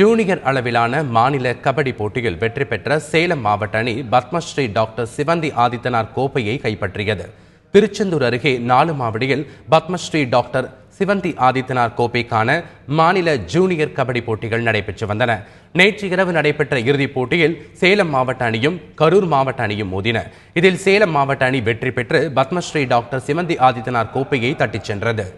junior அளவிலான மாநில கபடி போட்டியில் வெற்றி பெற்ற சேலம் மாவட்ட அணி பத்மஸ்ரீ டாக்டர் சிவந்தி ஆதித்தனார் கோப்பையை கைப்பற்றியது திருச்செந்தூர் அருகே நாலு மாவடியில் பத்மஸ்ரீ டாக்டர் சிவந்தி ஆதித்தனார் கோப்பைக்கான மாநில ஜூனியர் கபடி போட்டிகள் நடைபெற்று வந்தன நேற்று இரவு நடைபெற்ற இறுதிப் போட்டியில் சேலம் மாவட்ட அணியும் கரூர் மாவட்ட அணியும் மோதின இதில் சேலம் மாவட்ட அணி வெற்றி பெற்று பத்மஸ்ரீ டாக்டர் சிவந்தி ஆதித்தனார் கோப்பையை தட்டிச் சென்றது